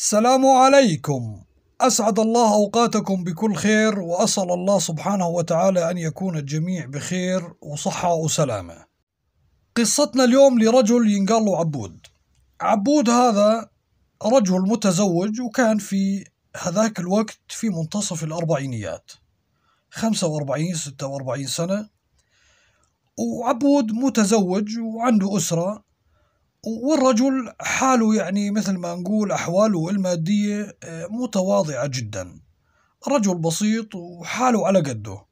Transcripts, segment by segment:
السلام عليكم أسعد الله أوقاتكم بكل خير وأسأل الله سبحانه وتعالى أن يكون الجميع بخير وصحة وسلامة قصتنا اليوم لرجل ينقال له عبود عبود هذا رجل متزوج وكان في هذاك الوقت في منتصف الأربعينيات خمسة وأربعين ستة وأربعين سنة وعبود متزوج وعنده أسرة والرجل حاله يعني مثل ما نقول أحواله المادية آه، متواضعة جدا رجل بسيط وحاله على قده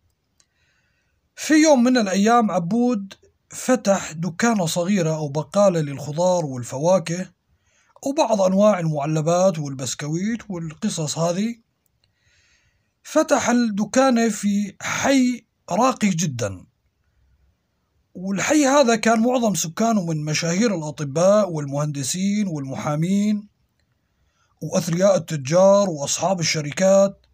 في يوم من الأيام عبود فتح دكانة صغيرة أو بقالة للخضار والفواكه وبعض أنواع المعلبات والبسكويت والقصص هذه فتح الدكانة في حي راقي جدا والحي هذا كان معظم سكانه من مشاهير الأطباء والمهندسين والمحامين وأثرياء التجار وأصحاب الشركات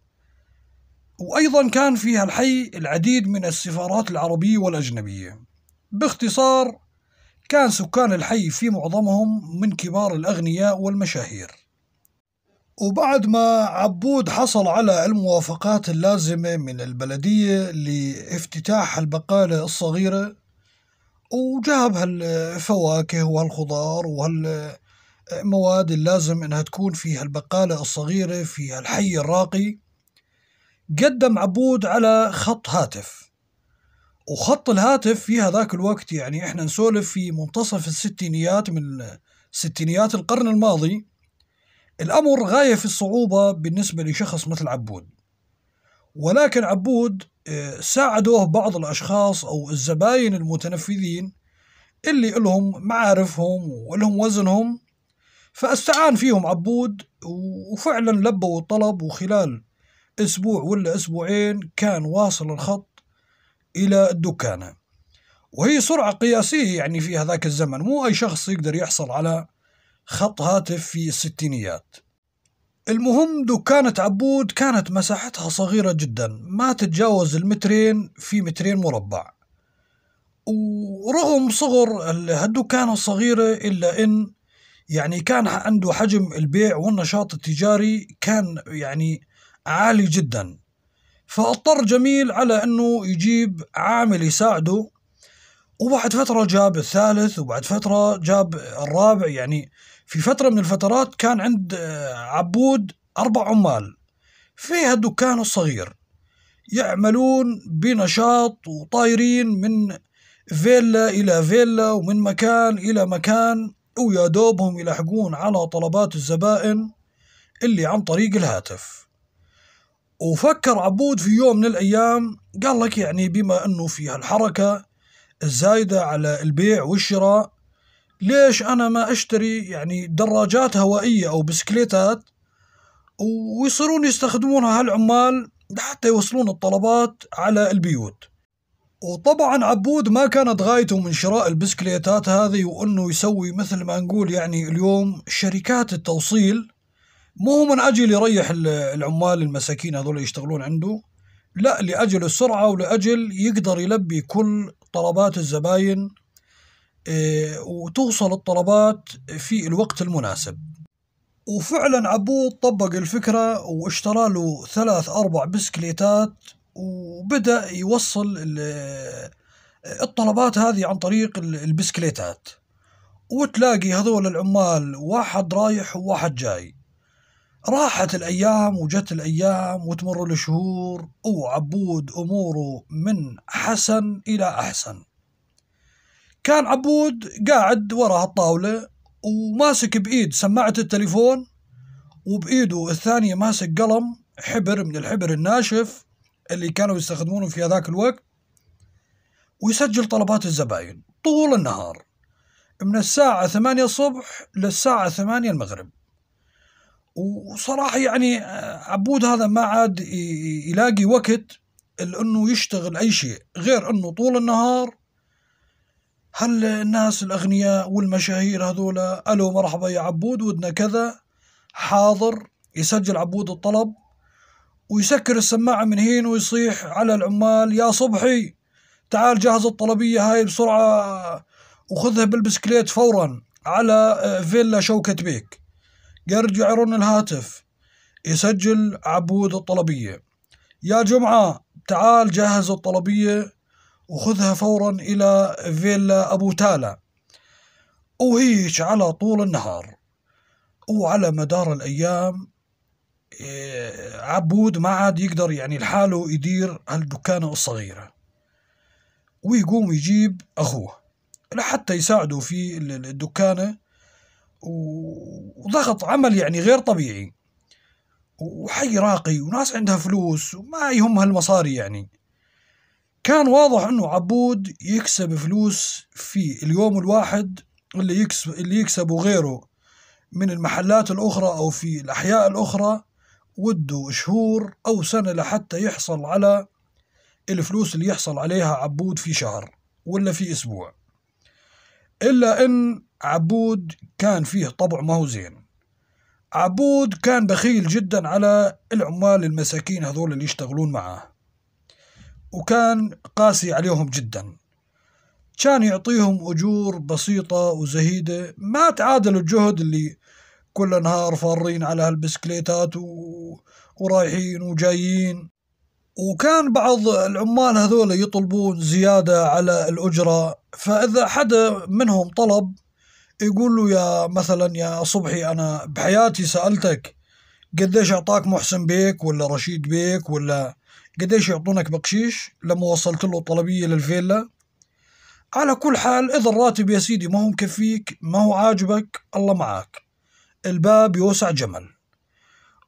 وأيضا كان في هالحي العديد من السفارات العربية والأجنبية باختصار كان سكان الحي في معظمهم من كبار الأغنياء والمشاهير وبعد ما عبود حصل على الموافقات اللازمة من البلدية لافتتاح البقالة الصغيرة وجاب هالفواكه وهالخضار وهالمواد اللازم انها تكون في هالبقالة الصغيرة في هالحي الراقي قدم عبود على خط هاتف وخط الهاتف في هذاك الوقت يعني احنا نسولف في منتصف الستينيات من ستينيات القرن الماضي الأمر غاية في الصعوبة بالنسبة لشخص مثل عبود ولكن عبود آه، ساعدوه بعض الأشخاص أو الزباين المتنفذين اللي لهم معارفهم ولهم وزنهم فاستعان فيهم عبود وفعلا لبوا الطلب وخلال أسبوع ولا أسبوعين كان واصل الخط إلى الدكانة وهي سرعة قياسية يعني في هذاك الزمن مو أي شخص يقدر يحصل على خط هاتف في الستينيات المهم دكانة عبود كانت مساحتها صغيرة جدا ما تتجاوز المترين في مترين مربع ورغم صغر هالدكانة الصغيرة إلا إن يعني كان عنده حجم البيع والنشاط التجاري كان يعني عالي جدا فاضطر جميل على أنه يجيب عامل يساعده وبعد فترة جاب الثالث وبعد فترة جاب الرابع يعني في فترة من الفترات كان عند آه، عبود أربع عمال فيها دكانه الصغير يعملون بنشاط وطايرين من فيلا إلى فيلا ومن مكان إلى مكان ويا دوبهم يلحقون على طلبات الزبائن اللي عن طريق الهاتف وفكر عبود في يوم من الأيام قال لك يعني بما أنه في هالحركة الزايدة على البيع والشراء ليش أنا ما أشتري يعني دراجات هوائية أو بسكليتات ويصيرون يستخدمونها هالعمال حتى يوصلون الطلبات على البيوت وطبعا عبود ما كانت غايته من شراء البسكليتات هذه وانه يسوي مثل ما نقول يعني اليوم شركات التوصيل مو من اجل يريح العمال المساكين هذول يشتغلون عنده لا لاجل السرعه ولاجل يقدر يلبي كل طلبات الزباين آه، وتوصل الطلبات في الوقت المناسب وفعلا عبود طبق الفكرة واشترى له ثلاث أربع بسكليتات وبدأ يوصل الطلبات هذه عن طريق البسكليتات وتلاقي هذول العمال واحد رايح وواحد جاي راحت الأيام وجت الأيام وتمر الشهور وعبود أموره من حسن إلى أحسن كان عبود قاعد ورا الطاولة وماسك بإيد سماعة التليفون وبإيده الثانية ماسك قلم حبر من الحبر الناشف اللي كانوا يستخدمونه في هذاك الوقت ويسجل طلبات الزباين طول النهار من الساعة ثمانية الصبح للساعة ثمانية المغرب وصراحة يعني آه، عبود هذا ما عاد يلاقي وقت لأنه يشتغل أي شيء غير أنه طول النهار هل الناس الأغنياء والمشاهير هذولا ألو مرحبا يا عبود ودنا كذا حاضر يسجل عبود الطلب ويسكر السماعة من هين ويصيح على العمال يا صبحي تعال جهز الطلبية هاي بسرعة وخذها بالبسكليت فورا على آه، فيلا شوكة بيك يرجع يرن الهاتف يسجل عبود الطلبية يا جمعة تعال جهز الطلبية وخذها فورا إلى فيلا أبو تالا وهيج على طول النهار وعلى مدار الأيام إيه، عبود ما عاد يقدر يعني لحاله يدير هالدكانة الصغيرة ويقوم يجيب أخوه لحتى يساعده في الدكانة وضغط عمل يعني غير طبيعي وحي راقي وناس عندها فلوس وما يهمها المصاري يعني كان واضح انه عبود يكسب فلوس في اليوم الواحد اللي يكسب اللي يكسبه غيره من المحلات الاخرى او في الاحياء الاخرى وده شهور او سنه لحتى يحصل على الفلوس اللي يحصل عليها عبود في شهر ولا في اسبوع الا ان عبود كان فيه طبع ما هو زين عبود كان بخيل جدا على العمال المساكين هذول اللي يشتغلون معاه وكان قاسي عليهم جدا كان يعطيهم أجور بسيطة وزهيدة ما تعادل الجهد اللي كل نهار فارين على هالبسكليتات و... ورايحين وجايين وكان بعض العمال هذول يطلبون زيادة على الأجرة فإذا حدا منهم طلب يقول له يا مثلا يا صبحي أنا بحياتي سألتك قديش أعطاك محسن بيك ولا رشيد بيك ولا قديش يعطونك بقشيش لما وصلت له طلبية للفيلا على كل حال إذا الراتب يا سيدي ما هو مكفيك ما هو عاجبك الله معاك الباب يوسع جمل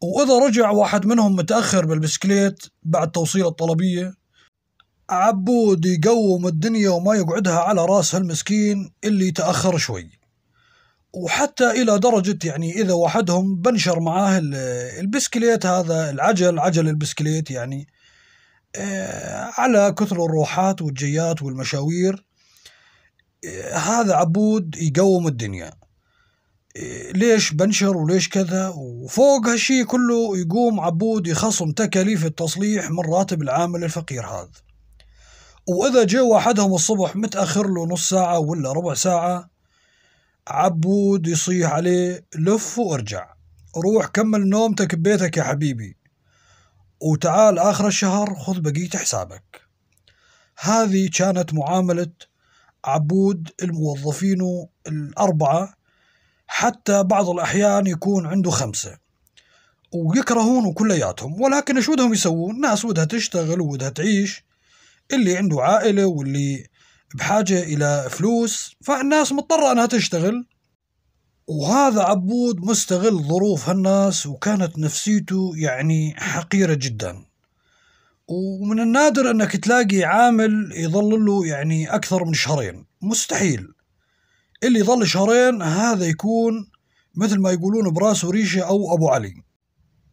وإذا رجع واحد منهم متأخر بالبسكليت بعد توصيل الطلبية عبود يقوم الدنيا وما يقعدها على راس هالمسكين اللي تأخر شوي وحتى إلى درجة يعني إذا وحدهم بنشر معاه البسكليت هذا العجل عجل البسكليت يعني آه، على كثر الروحات والجيات والمشاوير آه، هذا عبود يقوم الدنيا آه، ليش بنشر وليش كذا وفوق هالشي كله يقوم عبود يخصم تكاليف التصليح من راتب العامل الفقير هذا وإذا جاء واحدهم الصبح متأخر له نص ساعة ولا ربع ساعة عبود يصيح عليه لف وارجع روح كمل نومتك ببيتك يا حبيبي وتعال آخر الشهر خذ بقية حسابك هذه كانت معاملة عبود الموظفين الأربعة حتى بعض الأحيان يكون عنده خمسة ويكرهون كلياتهم ولكن شو بدهم يسوون ناس ودها تشتغل وودها تعيش اللي عنده عائلة واللي بحاجة إلى فلوس فالناس مضطرة أنها تشتغل وهذا عبود مستغل ظروف هالناس وكانت نفسيته يعني حقيرة جدا ومن النادر أنك تلاقي عامل يظل له يعني أكثر من شهرين مستحيل اللي يظل شهرين هذا يكون مثل ما يقولون براسه ريشة أو أبو علي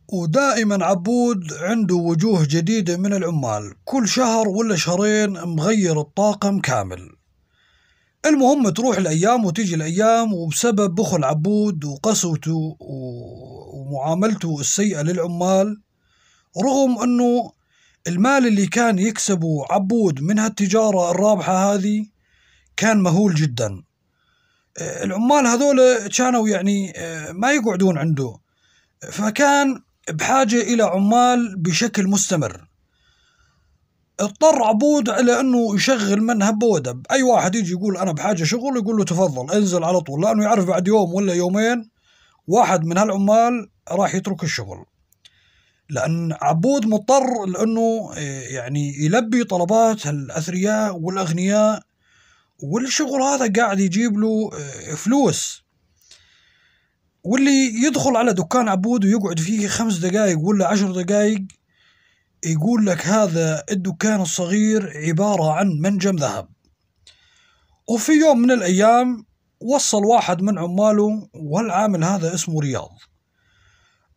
ودائما عبود عنده وجوه جديدة من العمال كل شهر ولا شهرين مغير الطاقم كامل المهم تروح الأيام وتجي الأيام وبسبب بخل عبود وقسوته ومعاملته السيئة للعمال رغم أنه المال اللي كان يكسبه عبود من هالتجارة الرابحة هذه كان مهول جدا العمال هذول كانوا يعني آه، ما يقعدون عنده فكان بحاجة إلى عمال بشكل مستمر اضطر عبود على انه يشغل منهبه ودب اي واحد يجي يقول انا بحاجه شغل يقول له تفضل انزل على طول لانه يعرف بعد يوم ولا يومين واحد من هالعمال راح يترك الشغل لان عبود مضطر لانه إيه، يعني يلبي طلبات الاثرياء والاغنياء والشغل هذا قاعد يجيب له إيه، فلوس واللي يدخل على دكان عبود ويقعد فيه خمس دقائق ولا عشر دقائق يقول لك هذا الدكان الصغير عبارة عن منجم ذهب وفي يوم من الأيام وصل واحد من عماله والعامل هذا اسمه رياض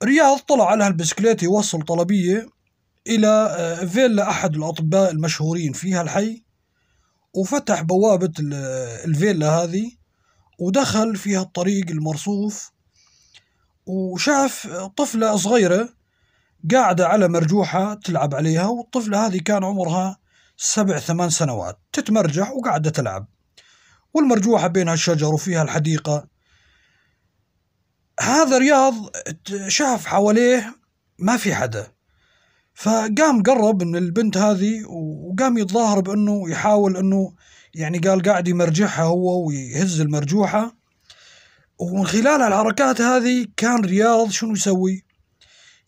رياض طلع على هالبسكليت يوصل طلبية إلى آه، فيلا أحد الأطباء المشهورين في هالحي وفتح بوابة آه، الفيلا هذه ودخل فيها الطريق المرصوف وشاف طفلة صغيرة قاعدة على مرجوحة تلعب عليها والطفلة هذه كان عمرها سبع ثمان سنوات تتمرجح وقاعدة تلعب والمرجوحة بينها الشجر وفيها الحديقة هذا رياض شاف حواليه ما في حدا فقام قرب من البنت هذه وقام يتظاهر بأنه يحاول أنه يعني قال قاعد يمرجحها هو ويهز المرجوحة ومن خلال الحركات هذه كان رياض شنو يسوي؟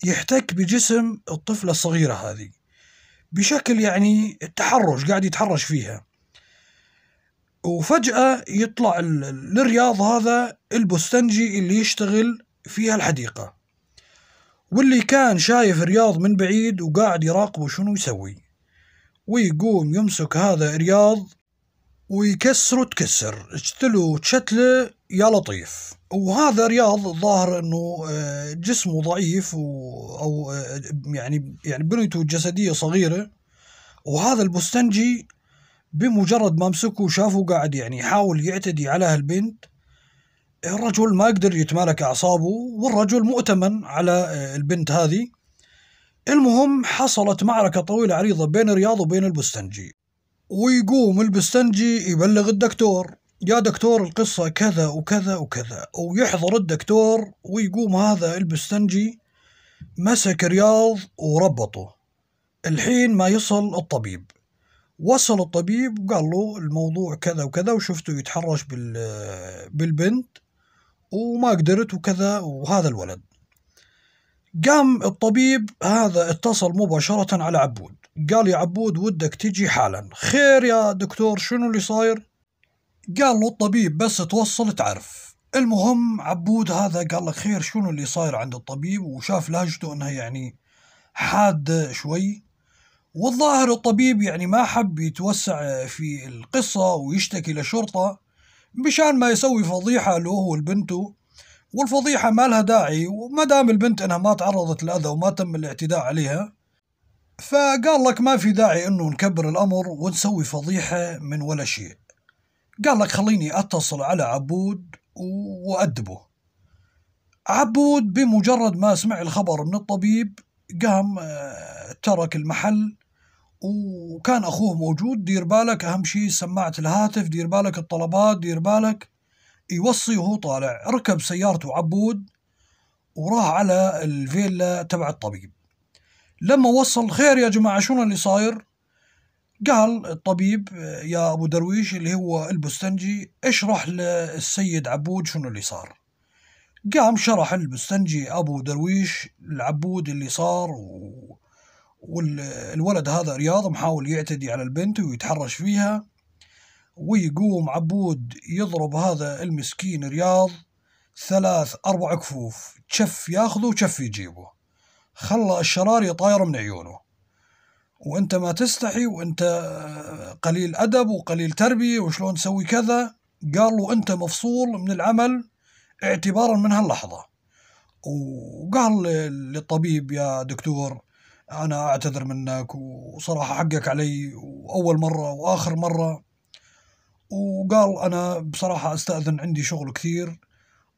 يحتك بجسم الطفلة الصغيرة هذه بشكل يعني التحرش قاعد يتحرش فيها وفجأة يطلع الرياض هذا البستنجي اللي يشتغل فيها الحديقة واللي كان شايف رياض من بعيد وقاعد يراقبه شنو يسوي ويقوم يمسك هذا رياض ويكسره تكسر اجتله تشتله يا لطيف وهذا رياض ظاهر انه آه، جسمه ضعيف و او آه، يعني يعني بنيته الجسديه صغيره وهذا البستنجي بمجرد ما مسكه وشافه قاعد يعني يحاول يعتدي على هالبنت الرجل ما قدر يتمالك اعصابه والرجل مؤتمن على آه، البنت هذه المهم حصلت معركة طويلة عريضة بين رياض وبين البستنجي ويقوم البستنجي يبلغ الدكتور يا دكتور القصة كذا وكذا وكذا ويحضر الدكتور ويقوم هذا البستنجي مسك رياض وربطه الحين ما يصل الطبيب وصل الطبيب وقال له الموضوع كذا وكذا وشفته يتحرش بالبنت وما قدرت وكذا وهذا الولد قام الطبيب هذا اتصل مباشرة على عبود قال يا عبود ودك تجي حالا خير يا دكتور شنو اللي صاير قال له الطبيب بس توصل تعرف المهم عبود هذا قال لك خير شنو اللي صاير عند الطبيب وشاف لهجته انها يعني حادة شوي والظاهر الطبيب يعني ما حب يتوسع في القصة ويشتكي للشرطة مشان ما يسوي فضيحة له هو والفضيحة ما لها داعي وما دام البنت انها ما تعرضت لأذى وما تم الاعتداء عليها فقال لك ما في داعي انه نكبر الامر ونسوي فضيحة من ولا شيء قال لك خليني اتصل على عبود وادبه عبود بمجرد ما سمع الخبر من الطبيب قام آه، ترك المحل وكان اخوه موجود دير بالك اهم شيء سماعه الهاتف دير بالك الطلبات دير بالك يوصي وهو طالع ركب سيارته عبود وراح على الفيلا تبع الطبيب لما وصل خير يا جماعه شنو اللي صاير قال الطبيب آه، يا ابو درويش اللي هو البستنجي اشرح للسيد عبود شنو اللي صار قام شرح البستنجي ابو درويش العبود اللي صار و... والولد هذا رياض محاول يعتدي على البنت ويتحرش فيها ويقوم عبود يضرب هذا المسكين رياض ثلاث أربع كفوف شف ياخذه وشف يجيبه خلى الشرار يطاير من عيونه وانت ما تستحي وانت آه، قليل ادب وقليل تربيه وشلون تسوي كذا قال له انت مفصول من العمل اعتبارا من هاللحظه وقال للطبيب يا دكتور انا اعتذر منك وصراحه حقك علي واول مره واخر مره وقال انا بصراحه استاذن عندي شغل كثير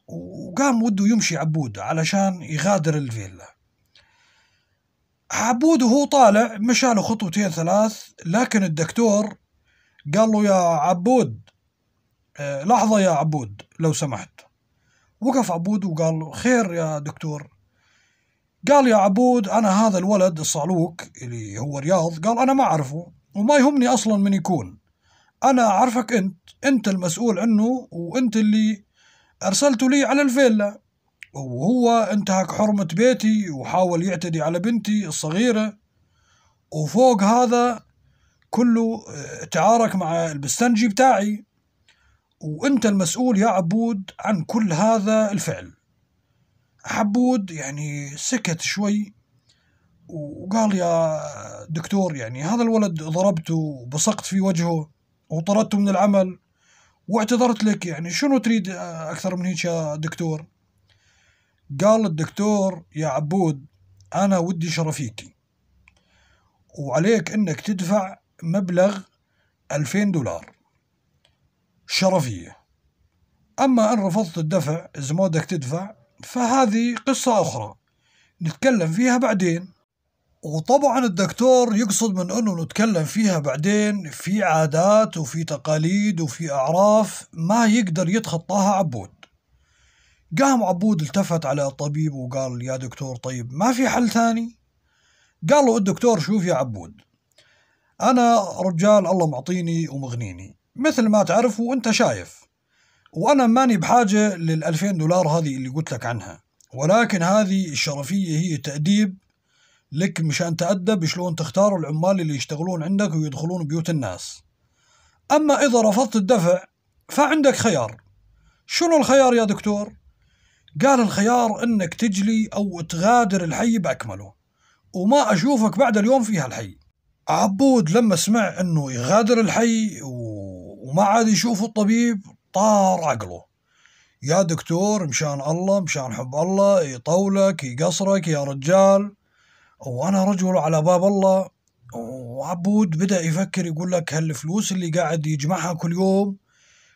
وقام وده يمشي عبود علشان يغادر الفيلا عبود وهو طالع مشى له خطوتين ثلاث لكن الدكتور قال له يا عبود آه، لحظة يا عبود لو سمحت وقف عبود وقال له خير يا دكتور قال يا عبود أنا هذا الولد الصالوك اللي هو رياض قال أنا ما أعرفه وما يهمني أصلا من يكون أنا أعرفك أنت أنت المسؤول عنه وأنت اللي أرسلته لي على الفيلا وهو انتهك حرمة بيتي وحاول يعتدي على بنتي الصغيرة وفوق هذا كله آه، تعارك مع البستنجي بتاعي وانت المسؤول يا عبود عن كل هذا الفعل عبود يعني سكت شوي وقال يا دكتور يعني هذا الولد ضربته وبصقت في وجهه وطردته من العمل واعتذرت لك يعني شنو تريد آه، اكثر من هيك يا دكتور قال الدكتور يا عبود أنا ودي شرفيكي وعليك إنك تدفع مبلغ 2000 دولار شرفية أما إن رفضت الدفع إذا ما بدك تدفع فهذه قصة أخرى نتكلم فيها بعدين وطبعا الدكتور يقصد من انه نتكلم فيها بعدين في عادات وفي تقاليد وفي اعراف ما يقدر يتخطاها عبود قام عبود التفت على الطبيب وقال يا دكتور طيب ما في حل ثاني قال له الدكتور شوف يا عبود أنا رجال الله معطيني ومغنيني مثل ما تعرف وأنت شايف وأنا ماني بحاجة للألفين دولار هذه اللي قلت لك عنها ولكن هذه الشرفية هي تأديب لك مشان تأدب شلون تختار العمال اللي يشتغلون عندك ويدخلون بيوت الناس أما إذا رفضت الدفع فعندك خيار شنو الخيار يا دكتور؟ قال الخيار انك تجلي او تغادر الحي باكمله وما اشوفك بعد اليوم في هالحي عبود لما سمع انه يغادر الحي وما عاد يشوف الطبيب طار عقله يا دكتور مشان الله مشان حب الله يطولك يقصرك يا رجال وانا رجل على باب الله وعبود بدا يفكر يقول لك هالفلوس اللي قاعد يجمعها كل يوم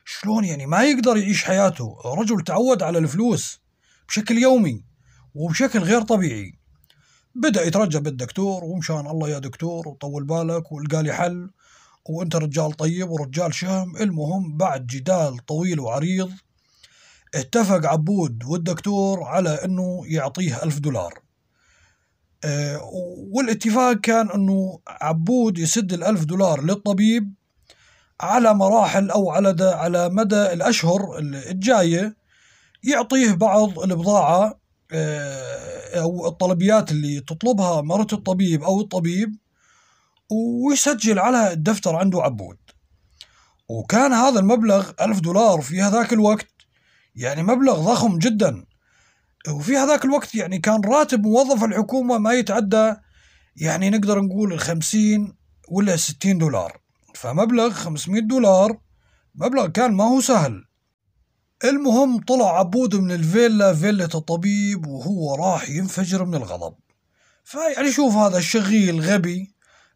شلون يعني ما يقدر يعيش حياته رجل تعود على الفلوس بشكل يومي وبشكل غير طبيعي بدأ يترجى بالدكتور ومشان الله يا دكتور وطول بالك والقى لي حل وانت رجال طيب ورجال شهم المهم بعد جدال طويل وعريض اتفق عبود والدكتور على انه يعطيه ألف دولار اه والاتفاق كان انه عبود يسد الألف دولار للطبيب على مراحل او على على مدى الاشهر الجايه يعطيه بعض البضاعة آه، أو الطلبيات اللي تطلبها مرة الطبيب أو الطبيب ويسجل على الدفتر عنده عبود وكان هذا المبلغ ألف دولار في هذاك الوقت يعني مبلغ ضخم جدا وفي هذاك الوقت يعني كان راتب موظف الحكومة ما يتعدى يعني نقدر نقول الخمسين ولا ستين دولار فمبلغ خمسمائة دولار مبلغ كان ما هو سهل المهم طلع عبود من الفيلا فيلة الطبيب وهو راح ينفجر من الغضب فيعني شوف هذا الشغيل غبي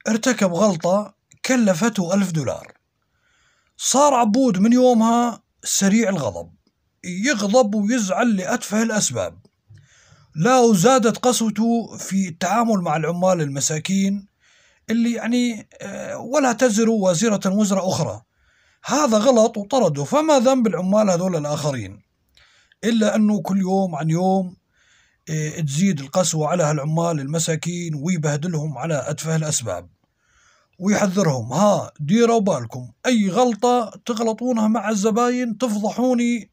ارتكب غلطة كلفته ألف دولار صار عبود من يومها سريع الغضب يغضب ويزعل لأتفه الأسباب لا وزادت قسوته في التعامل مع العمال المساكين اللي يعني آه، ولا تزر وزيرة وزر أخرى هذا غلط وطرده فما ذنب العمال هذول الآخرين إلا أنه كل يوم عن يوم إيه، تزيد القسوة على هالعمال المساكين ويبهدلهم على أتفه الأسباب ويحذرهم ها ديروا بالكم أي غلطة تغلطونها مع الزباين تفضحوني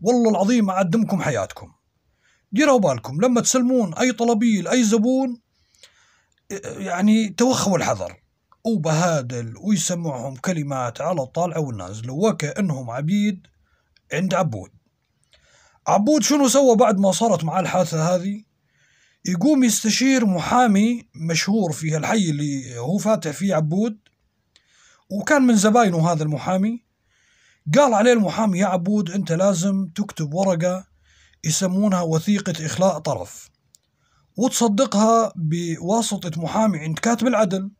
والله العظيم أعدمكم حياتكم ديروا بالكم لما تسلمون أي طلبية لأي زبون إيه، يعني توخوا الحذر وبهادل ويسمعهم كلمات على الطالعة والنازلة وكأنهم عبيد عند عبود عبود شنو سوى بعد ما صارت معاه الحادثة هذه يقوم يستشير محامي مشهور في الحي اللي هو فاتح فيه عبود وكان من زباينه هذا المحامي قال عليه المحامي يا عبود انت لازم تكتب ورقة يسمونها وثيقة إخلاء طرف وتصدقها بواسطة محامي عند كاتب العدل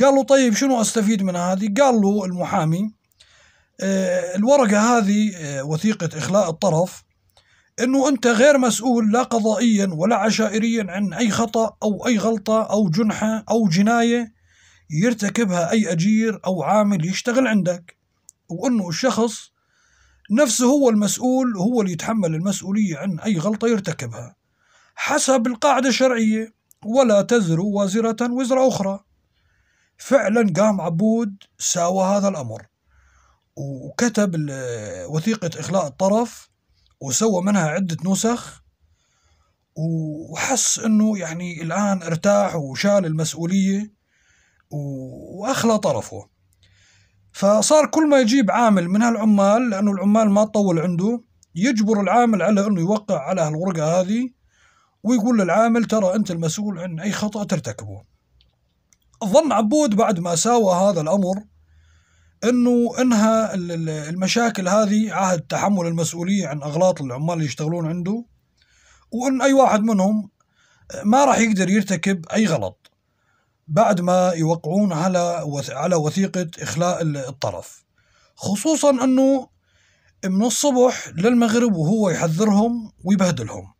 قال له طيب شنو استفيد من هذه؟ قال له المحامي آه، الورقه هذه آه، وثيقه اخلاء الطرف انه انت غير مسؤول لا قضائيا ولا عشائريا عن اي خطا او اي غلطه او جنحه او جنايه يرتكبها اي اجير او عامل يشتغل عندك وانه الشخص نفسه هو المسؤول هو اللي يتحمل المسؤوليه عن اي غلطه يرتكبها حسب القاعده الشرعيه ولا تزر وازره وزر اخرى فعلا قام عبود ساوى هذا الأمر وكتب وثيقة إخلاء الطرف وسوى منها عدة نسخ وحس انه يعني الان ارتاح وشال المسؤوليه واخلى طرفه فصار كل ما يجيب عامل من هالعمال لانه العمال ما تطول عنده يجبر العامل على انه يوقع على هالورقه هذه ويقول للعامل ترى انت المسؤول عن اي خطا ترتكبه ظن عبود بعد ما ساوى هذا الأمر أنه انهى المشاكل هذه عهد تحمل المسؤولية عن أغلاط العمال اللي يشتغلون عنده وأن أي واحد منهم ما راح يقدر يرتكب أي غلط بعد ما يوقعون على على وثيقة إخلاء الطرف خصوصا أنه من الصبح للمغرب وهو يحذرهم ويبهدلهم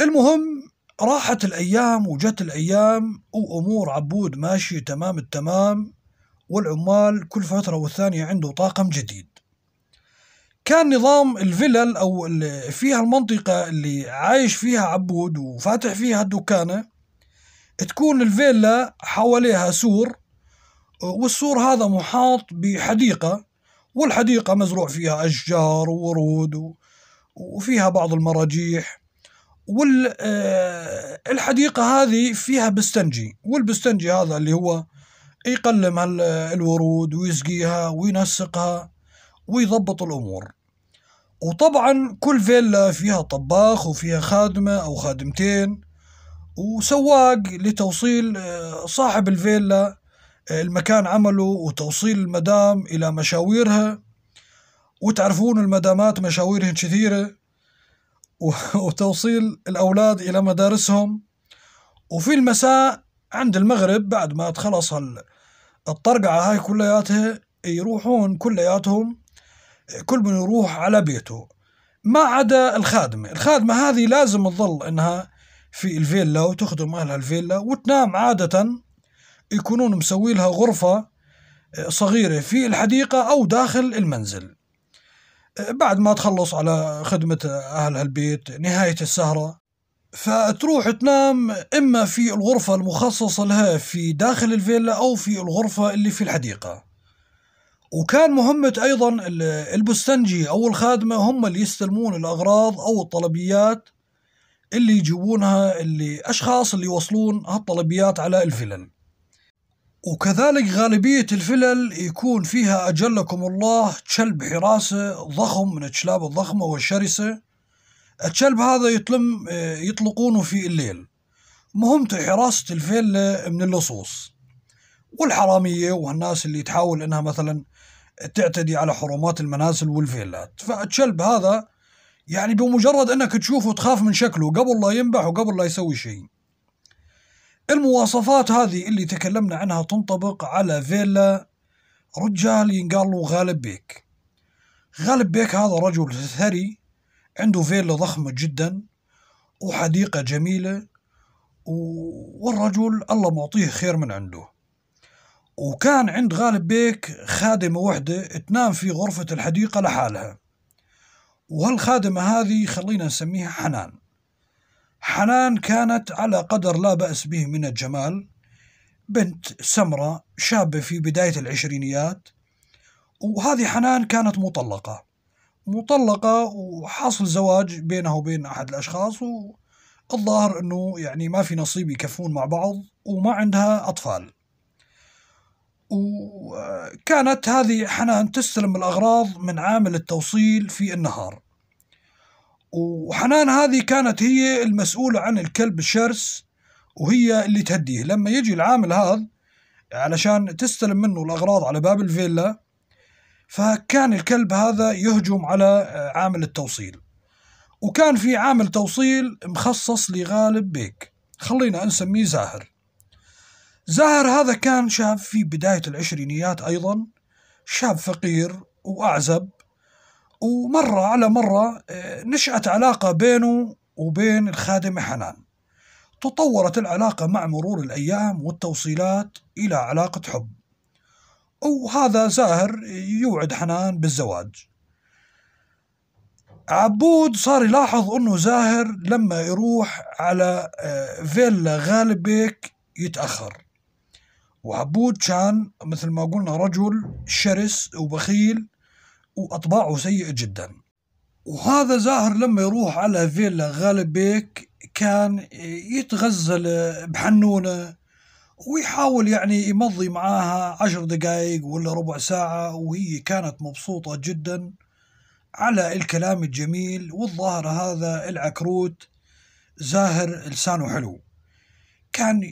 المهم راحت الأيام وجت الأيام وأمور عبود ماشية تمام التمام والعمال كل فترة والثانية عنده طاقم جديد كان نظام الفلل أو فيها المنطقة اللي عايش فيها عبود وفاتح فيها الدكانة تكون الفيلا حواليها سور والسور هذا محاط بحديقة والحديقة مزروع فيها أشجار وورود وفيها بعض المراجيح والحديقة آه، هذه فيها بستنجي والبستنجي هذا اللي هو يقلم الورود ويسقيها وينسقها ويضبط الأمور وطبعا كل فيلا فيها طباخ وفيها خادمة أو خادمتين وسواق لتوصيل آه، صاحب الفيلا آه، المكان عمله وتوصيل المدام إلى مشاويرها وتعرفون المدامات مشاويرهن كثيرة وتوصيل الأولاد إلى مدارسهم وفي المساء عند المغرب بعد ما تخلص الطرقعة هاي كلياتها يروحون كلياتهم كل من يروح على بيته ما عدا الخادمة الخادمة هذه لازم تظل إنها في الفيلا وتخدم أهلها الفيلا وتنام عادة يكونون مسوي لها غرفة آه، صغيرة في الحديقة أو داخل المنزل بعد ما تخلص على خدمة أهل هالبيت نهاية السهرة فتروح تنام إما في الغرفة المخصصة لها في داخل الفيلا أو في الغرفة اللي في الحديقة وكان مهمة أيضا البستنجي أو الخادمة هم اللي يستلمون الأغراض أو الطلبيات اللي يجيبونها اللي أشخاص اللي يوصلون هالطلبيات على الفلل وكذلك غالبية الفلل يكون فيها أجلكم الله كلب حراسة ضخم من الكلاب الضخمة والشرسة الكلب هذا يتلم آه، يطلقونه في الليل مهمته حراسة الفيلة من اللصوص والحرامية والناس اللي تحاول انها مثلا تعتدي على حرمات المنازل والفيلات فالكلب هذا يعني بمجرد انك تشوفه تخاف من شكله قبل لا ينبح وقبل لا يسوي شيء المواصفات هذه اللي تكلمنا عنها تنطبق على فيلا رجال ينقال له غالب بيك غالب بيك هذا رجل ثري عنده فيلا ضخمة جدا وحديقة جميلة والرجل الله معطيه خير من عنده وكان عند غالب بيك خادمة وحدة تنام في غرفة الحديقة لحالها وهالخادمة هذه خلينا نسميها حنان حنان كانت على قدر لا بأس به من الجمال بنت سمرة شابة في بداية العشرينيات وهذه حنان كانت مطلقة مطلقة وحاصل زواج بينها وبين أحد الأشخاص والظاهر أنه يعني ما في نصيب يكفون مع بعض وما عندها أطفال وكانت هذه حنان تستلم الأغراض من عامل التوصيل في النهار وحنان هذه كانت هي المسؤولة عن الكلب الشرس وهي اللي تهديه لما يجي العامل هذا علشان تستلم منه الأغراض على باب الفيلا فكان الكلب هذا يهجم على عامل التوصيل وكان في عامل توصيل مخصص لغالب بيك خلينا نسميه زاهر زاهر هذا كان شاب في بداية العشرينيات أيضا شاب فقير وأعزب ومرة على مرة آه، نشأت علاقة بينه وبين الخادمة حنان تطورت العلاقة مع مرور الأيام والتوصيلات إلى علاقة حب وهذا زاهر يوعد حنان بالزواج عبود صار يلاحظ أنه زاهر لما يروح على آه، فيلا غالب بيك يتأخر وعبود كان مثل ما قلنا رجل شرس وبخيل وأطباعه سيئة جدا وهذا زاهر لما يروح على فيلا غالب بيك كان يتغزل بحنونة ويحاول يعني يمضي معاها عشر دقايق ولا ربع ساعة وهي كانت مبسوطة جدا على الكلام الجميل والظاهر هذا العكروت زاهر لسانه حلو كان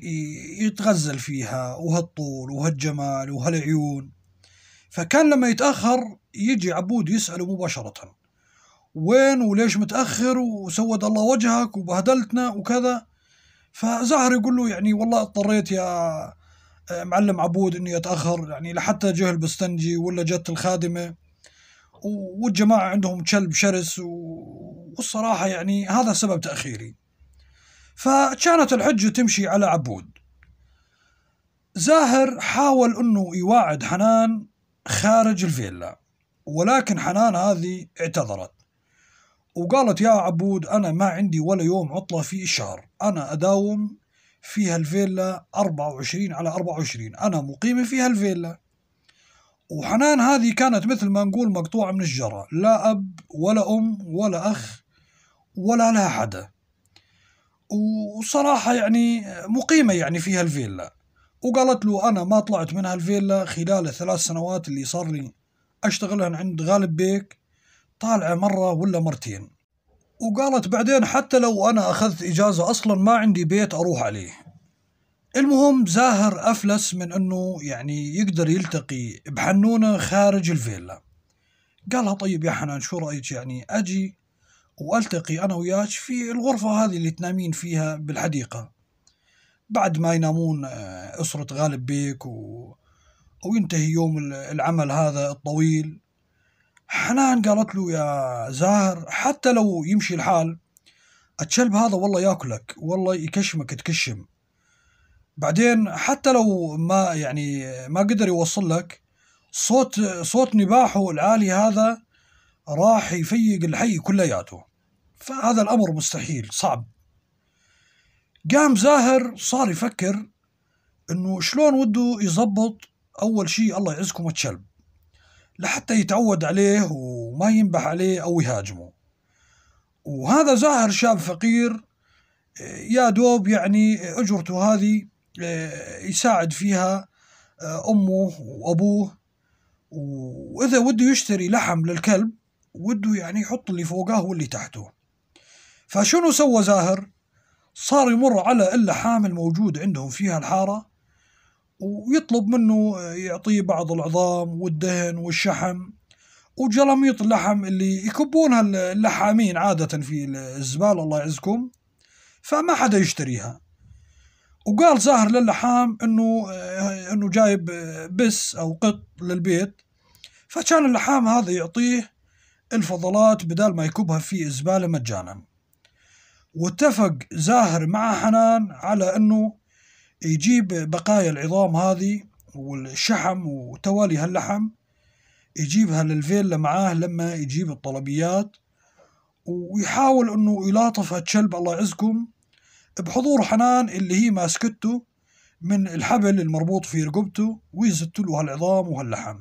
يتغزل فيها وهالطول وهالجمال وهالعيون فكان لما يتأخر يجي عبود يسأله مباشرة وين وليش متأخر وسود الله وجهك وبهدلتنا وكذا فزهر يقول له يعني والله اضطريت يا آه، معلم عبود اني اتاخر يعني لحتى جه البستنجي ولا جت الخادمه والجماعه عندهم كلب شرس والصراحه يعني هذا سبب تاخيري فكانت الحجه تمشي على عبود زاهر حاول انه يواعد حنان خارج الفيلا ولكن حنان هذه اعتذرت وقالت يا عبود أنا ما عندي ولا يوم عطلة في الشهر أنا أداوم في هالفيلا 24 على 24 أنا مقيمة في هالفيلا وحنان هذه كانت مثل ما نقول مقطوعة من الجرة لا أب ولا أم ولا أخ ولا لها حدا وصراحة يعني مقيمة يعني في هالفيلا وقالت له أنا ما طلعت من هالفيلا خلال الثلاث سنوات اللي صار لي أشتغل عند غالب بيك طالعة مرة ولا مرتين وقالت بعدين حتى لو أنا أخذت إجازة أصلا ما عندي بيت أروح عليه المهم زاهر أفلس من أنه يعني يقدر يلتقي بحنونة خارج الفيلا قالها طيب يا حنان شو رأيك يعني أجي والتقي انا وياك في الغرفه هذه اللي تنامين فيها بالحديقه بعد ما ينامون آه، اسره غالب بيك و وينتهي يوم العمل هذا الطويل حنان قالت له يا زاهر حتى لو يمشي الحال الكلب هذا والله ياكلك والله يكشمك تكشم بعدين حتى لو ما يعني ما قدر يوصل لك صوت صوت نباحه العالي هذا راح يفيق الحي كلياته فهذا الامر مستحيل صعب قام زاهر صار يفكر انه شلون وده يظبط أول شيء الله يعزكم الكلب لحتى يتعود عليه وما ينبح عليه أو يهاجمه وهذا زاهر شاب فقير يا دوب يعني أجرته هذه آه، يساعد فيها آه، أمه وأبوه وإذا وده يشتري لحم للكلب وده يعني يحط اللي فوقه واللي تحته فشنو سوى زاهر؟ صار يمر على اللحام الموجود عندهم فيها الحارة ويطلب منه يعطيه بعض العظام والدهن والشحم وجلاميط اللحم اللي يكبونها اللحامين عادة في الزبالة الله يعزكم فما حدا يشتريها وقال زاهر للحام انه آه، انه جايب بس او قط للبيت فكان اللحام هذا يعطيه الفضلات بدال ما يكبها في الزبالة مجانا واتفق زاهر مع حنان على انه يجيب بقايا العظام هذه والشحم وتوالي هاللحم يجيبها للفيلا معاه لما يجيب الطلبيات ويحاول انه يلاطف هالكلب الله يعزكم بحضور حنان اللي هي ماسكته من الحبل المربوط في رقبته ويزت له هالعظام وهاللحم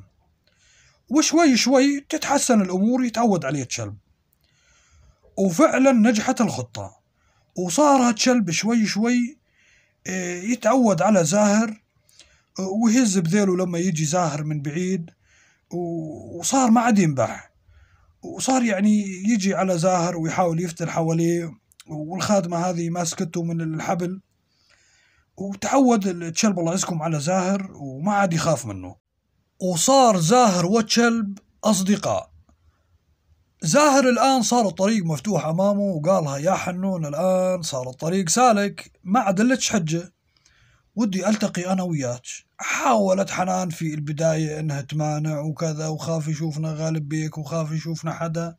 وشوي شوي تتحسن الامور يتعود عليه الكلب وفعلا نجحت الخطه وصار هالكلب شوي شوي إيه، يتعود على زاهر ويهز بذيله لما يجي زاهر من بعيد وصار ما عاد ينبح وصار يعني يجي على زاهر ويحاول يفتر حواليه والخادمة هذه ماسكته من الحبل وتعود تشلب الله يسكم على زاهر وما عاد يخاف منه وصار زاهر وتشلب أصدقاء زاهر الآن صار الطريق مفتوح أمامه وقالها يا حنون الآن صار الطريق سالك ما عدلتش حجة ودي ألتقي أنا وياك حاولت حنان في البداية إنها تمانع وكذا وخاف يشوفنا غالب بيك وخاف يشوفنا حدا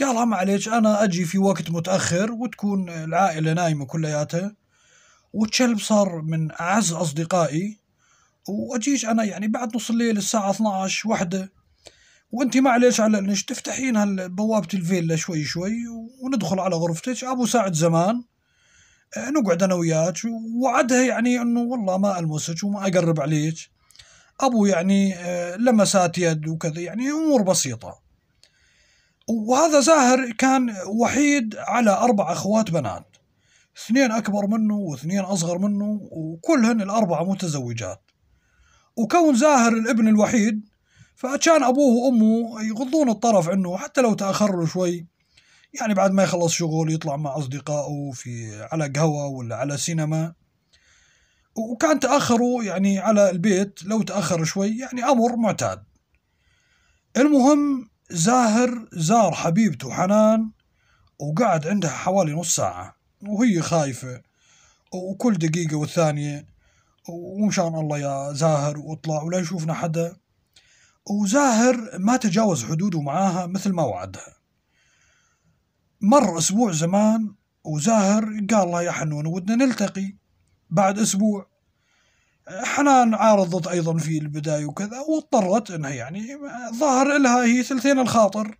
قالها معليش أنا أجي في وقت متأخر وتكون العائلة نايمة كلياتها وتشلب صار من أعز أصدقائي وأجيش أنا يعني بعد نص الليل الساعة 12 وحدة وانت معلش على انك تفتحين بوابه الفيلا شوي شوي وندخل على غرفتك ابو ساعد زمان آه، نقعد انا وياك ووعدها يعني انه والله ما المسك وما اقرب عليك ابو يعني آه، لمسات يد وكذا يعني امور بسيطه وهذا زاهر كان وحيد على اربع اخوات بنات اثنين اكبر منه واثنين اصغر منه وكلهن الاربعه متزوجات وكون زاهر الابن الوحيد فكان ابوه وامه يغضون الطرف عنه حتى لو تاخر له شوي يعني بعد ما يخلص شغل يطلع مع اصدقائه في على قهوه ولا على سينما وكان تاخره يعني على البيت لو تاخر شوي يعني امر معتاد المهم زاهر زار حبيبته حنان وقعد عندها حوالي نص ساعه وهي خايفه وكل دقيقه والثانيه ومشان الله يا زاهر واطلع ولا يشوفنا حدا وزاهر ما تجاوز حدوده معاها مثل ما وعدها مر أسبوع زمان وزاهر قال الله يا حنون ودنا نلتقي بعد أسبوع حنان عارضت أيضا في البداية وكذا واضطرت أنها يعني ظاهر لها هي ثلثين الخاطر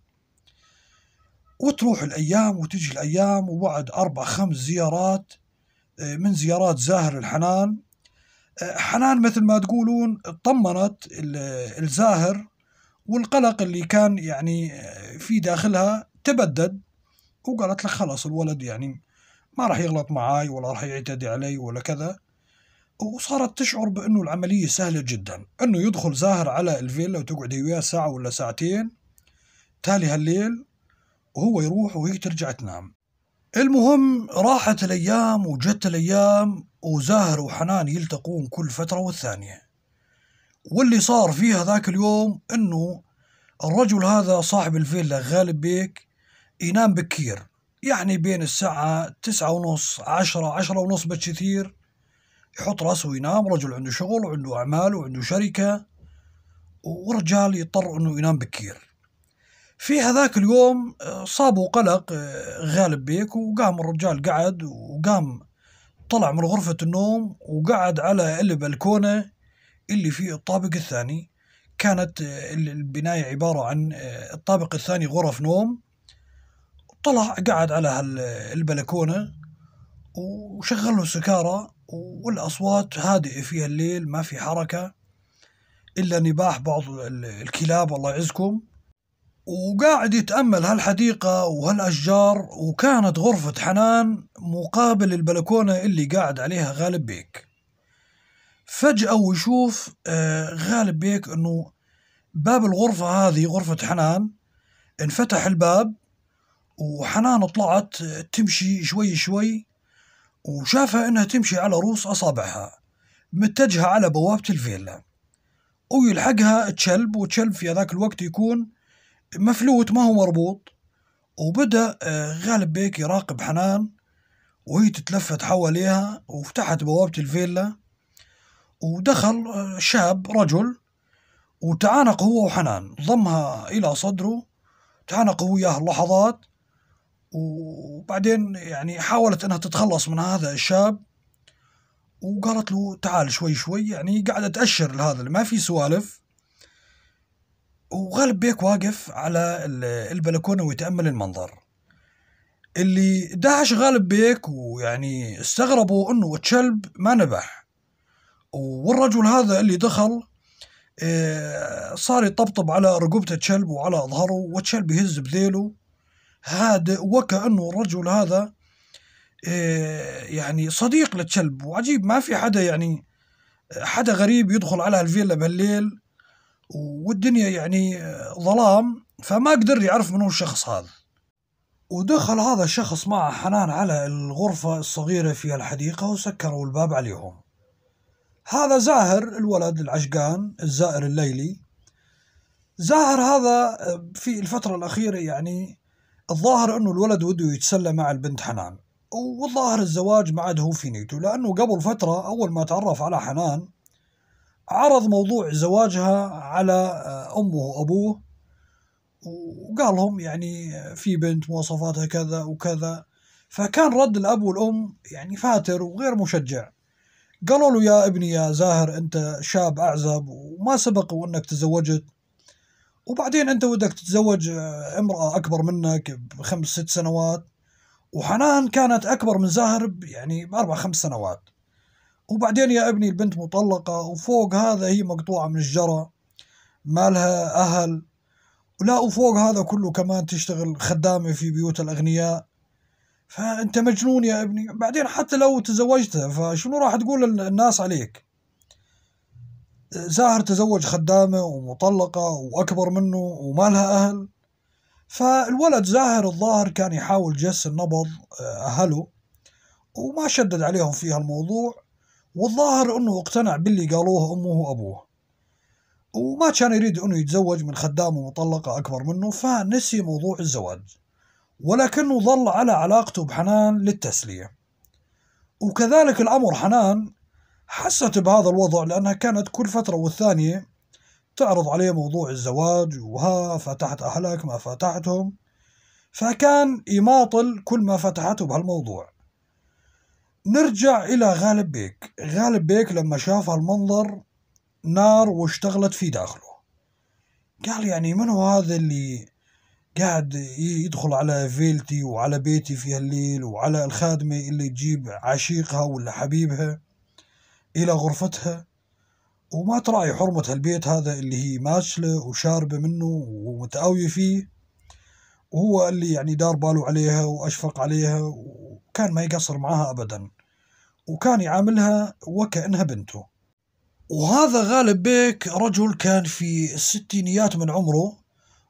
وتروح الأيام وتجي الأيام وبعد أربع خمس زيارات آه، من زيارات زاهر الحنان حنان مثل ما تقولون طمنت الزاهر والقلق اللي كان يعني في داخلها تبدد وقالت لك خلاص الولد يعني ما راح يغلط معاي ولا راح يعتدي علي ولا كذا وصارت تشعر بانه العمليه سهله جدا انه يدخل زاهر على الفيلا وتقعد وياه ساعه ولا ساعتين تالي هالليل وهو يروح وهي ترجع تنام المهم راحت الأيام وجت الأيام وزاهر وحنان يلتقون كل فترة والثانية واللي صار فيها ذاك اليوم أنه الرجل هذا صاحب الفيلا غالب بيك ينام بكير يعني بين الساعة تسعة ونص عشرة عشرة ونص بكثير يحط راسه وينام رجل عنده شغل وعنده أعمال وعنده شركة ورجال يضطر أنه ينام بكير في هذاك اليوم آه، صابوا قلق آه، غالب بيك وقام الرجال قعد وقام طلع من غرفة النوم وقعد على البلكونة اللي في الطابق الثاني كانت آه، البناية عبارة عن الطابق الثاني غرف نوم طلع قعد على هالبلكونة وشغل له سكارة والأصوات هادئة فيها الليل ما في حركة إلا نباح بعض الكلاب الله يعزكم وقاعد يتأمل هالحديقة وهالأشجار وكانت غرفة حنان مقابل البلكونة اللي قاعد عليها غالب بيك فجأة ويشوف آه، غالب بيك أنه باب الغرفة هذه غرفة حنان انفتح الباب وحنان طلعت آه، تمشي شوي شوي وشافها انها تمشي على رؤوس اصابعها متجهة على بوابة الفيلا ويلحقها تشلب وتشلب في هذاك الوقت يكون مفلوت ما هو مربوط وبدأ آه، غالب بيك يراقب حنان وهي تتلفت حواليها وفتحت بوابة الفيلا ودخل آه، شاب رجل وتعانق هو وحنان ضمها إلى صدره تعانق هو وياها لحظات وبعدين يعني حاولت أنها تتخلص من هذا الشاب وقالت له تعال شوي شوي يعني قاعدة تأشر لهذا ما في سوالف وغالب بيك واقف على البلكونه ويتامل المنظر اللي داعش غالب بيك ويعني استغربوا انه الكلب ما نبح والرجل هذا اللي دخل آه، صار يطبطب على رقبة الكلب وعلى ظهره والكلب يهز بذيله هادئ وكأنه الرجل هذا آه، يعني صديق للكلب وعجيب ما في حدا يعني حدا غريب يدخل على هالفيلا بالليل والدنيا يعني ظلام فما قدر يعرف من هو الشخص هذا ودخل هذا الشخص مع حنان على الغرفة الصغيرة في الحديقة وسكروا الباب عليهم هذا زاهر الولد العشقان الزائر الليلي زاهر هذا في الفترة الأخيرة يعني الظاهر أنه الولد وده يتسلى مع البنت حنان والظاهر الزواج ما عاد هو في نيته لأنه قبل فترة أول ما تعرف على حنان عرض موضوع زواجها على آه، امه وابوه وقال لهم يعني في بنت مواصفاتها كذا وكذا فكان رد الاب والام يعني فاتر وغير مشجع قالوا له يا ابني يا زاهر انت شاب اعزب وما سبق وانك تزوجت وبعدين انت ودك تتزوج آه، امراه اكبر منك بخمس ست سنوات وحنان كانت اكبر من زاهر يعني باربع خمس سنوات وبعدين يا ابني البنت مطلقة وفوق هذا هي مقطوعة من الجرى مالها أهل ولا وفوق هذا كله كمان تشتغل خدامة في بيوت الأغنياء فأنت مجنون يا ابني بعدين حتى لو تزوجتها فشنو راح تقول الناس عليك زاهر تزوج خدامة ومطلقة وأكبر منه وما لها أهل فالولد زاهر الظاهر كان يحاول جس النبض آه، أهله وما شدد عليهم في هالموضوع والظاهر أنه اقتنع باللي قالوه أمه وأبوه وما كان يريد أنه يتزوج من خدامه مطلقة أكبر منه فنسي موضوع الزواج ولكنه ظل على علاقته بحنان للتسلية وكذلك الأمر حنان حست بهذا الوضع لأنها كانت كل فترة والثانية تعرض عليه موضوع الزواج وها فتحت أهلك ما فتحتهم فكان يماطل كل ما فتحته بهالموضوع نرجع إلى غالب بيك غالب بيك لما شاف هالمنظر نار واشتغلت في داخله قال يعني من هو هذا اللي قاعد يدخل على فيلتي وعلى بيتي في هالليل وعلى الخادمة اللي تجيب عشيقها ولا حبيبها إلى غرفتها وما تراعي حرمة هالبيت هذا اللي هي ماشلة وشاربة منه ومتأوية فيه وهو اللي يعني دار باله عليها وأشفق عليها وكان ما يقصر معاها أبدا وكان يعاملها وكأنها بنته وهذا غالب بيك رجل كان في الستينيات من عمره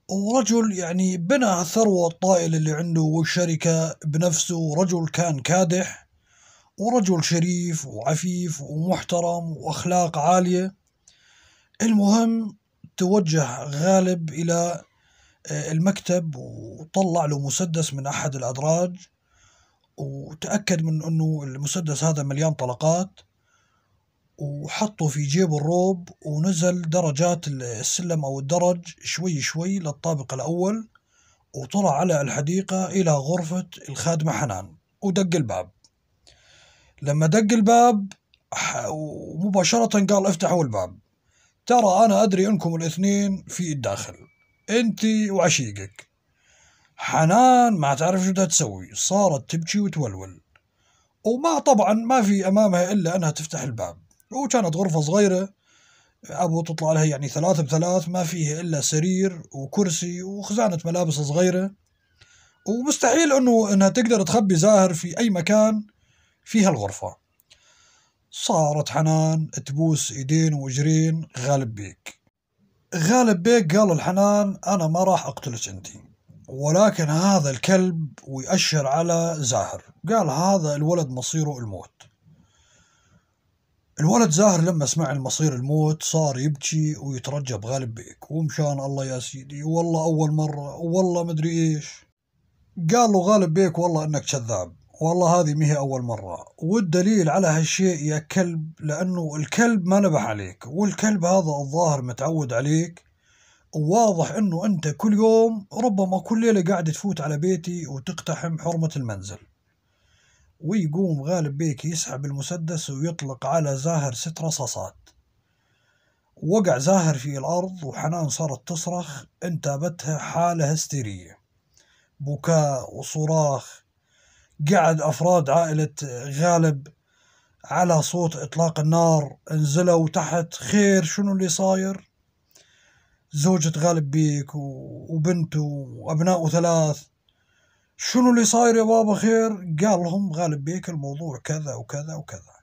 ورجل يعني بنى الثروة الطائلة اللي عنده والشركة بنفسه رجل كان كادح ورجل شريف وعفيف ومحترم وأخلاق عالية المهم توجه غالب إلى آه، المكتب وطلع له مسدس من أحد الأدراج وتأكد من أنه المسدس هذا مليان طلقات وحطه في جيب الروب ونزل درجات السلم أو الدرج شوي شوي للطابق الأول وطلع على الحديقة إلى غرفة الخادمة حنان ودق الباب لما دق الباب ومباشرة قال افتحوا الباب ترى أنا أدري أنكم الاثنين في الداخل أنت وعشيقك حنان ما تعرف شو بدها تسوي صارت تبكي وتولول وما طبعا ما في امامها الا انها تفتح الباب وكانت غرفه صغيره ابو تطلع لها يعني ثلاث بثلاث ما فيه الا سرير وكرسي وخزانه ملابس صغيره ومستحيل انه انها تقدر تخبي زاهر في اي مكان في هالغرفه صارت حنان تبوس ايدين واجرين غالب بيك غالب بيك قال الحنان انا ما راح اقتلك انتي ولكن هذا الكلب ويأشر على زاهر قال هذا الولد مصيره الموت الولد زاهر لما سمع المصير الموت صار يبكي ويترجى بغالب بيك ومشان الله يا سيدي والله أول مرة والله مدري إيش قال له غالب بيك والله إنك كذاب والله هذه مهي أول مرة والدليل على هالشيء يا كلب لأنه الكلب ما نبح عليك والكلب هذا الظاهر متعود عليك وواضح انه انت كل يوم ربما كل ليله قاعد تفوت على بيتي وتقتحم حرمه المنزل ويقوم غالب بيك يسحب المسدس ويطلق على زاهر ست رصاصات وقع زاهر في الأرض وحنان صارت تصرخ انتابتها حالة هستيرية بكاء وصراخ قعد أفراد عائلة غالب على صوت إطلاق النار انزلوا تحت خير شنو اللي صاير زوجة غالب بيك وبنته وأبنائه ثلاث شنو اللي صاير يا بابا خير قال لهم غالب بيك الموضوع كذا وكذا وكذا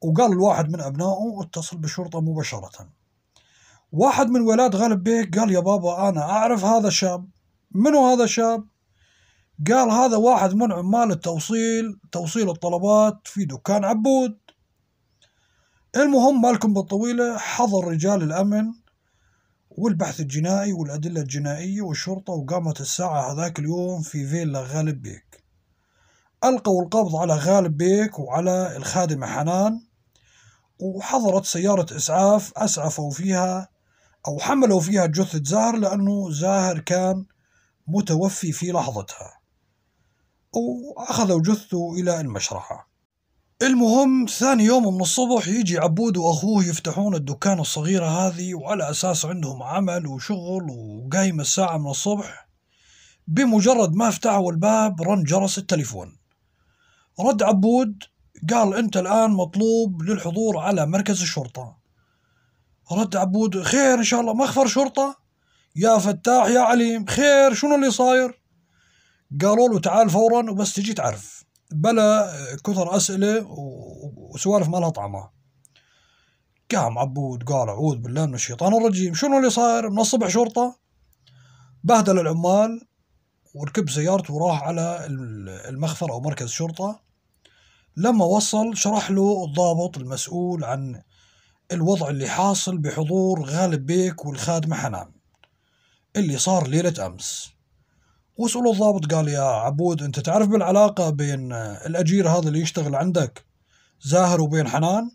وقال الواحد من أبنائه اتصل بالشرطة مباشرة واحد من ولاد غالب بيك قال يا بابا أنا أعرف هذا الشاب منو هذا الشاب قال هذا واحد من عمال التوصيل توصيل الطلبات في دكان عبود المهم مالكم بالطويلة حضر رجال الأمن والبحث الجنائي والأدلة الجنائية والشرطة وقامت الساعة هذاك اليوم في فيلا غالب بيك ألقوا القبض على غالب بيك وعلى الخادمة حنان وحضرت سيارة إسعاف أسعفوا فيها أو حملوا فيها جثة زاهر لأنه زاهر كان متوفي في لحظتها وأخذوا جثته إلى المشرحة المهم ثاني يوم من الصبح يجي عبود وأخوه يفتحون الدكان الصغيرة هذه وعلى أساس عندهم عمل وشغل وقايم الساعة من الصبح بمجرد ما فتحوا الباب رن جرس التليفون رد عبود قال أنت الآن مطلوب للحضور على مركز الشرطة رد عبود خير إن شاء الله مخفر شرطة يا فتاح يا عليم خير شنو اللي صاير قالوا له تعال فورا وبس تجي تعرف بلا كثر اسئله وسوالف ما لها طعمه قام عبود قال اعوذ بالله من الشيطان الرجيم شنو اللي صاير من الصبح شرطه بهدل العمال وركب سيارته وراح على المخفر او مركز الشرطه لما وصل شرح له الضابط المسؤول عن الوضع اللي حاصل بحضور غالب بيك والخادمه حنان اللي صار ليله امس وسألوا الضابط قال يا عبود انت تعرف بالعلاقه بين آه، الاجير هذا اللي يشتغل عندك زاهر وبين حنان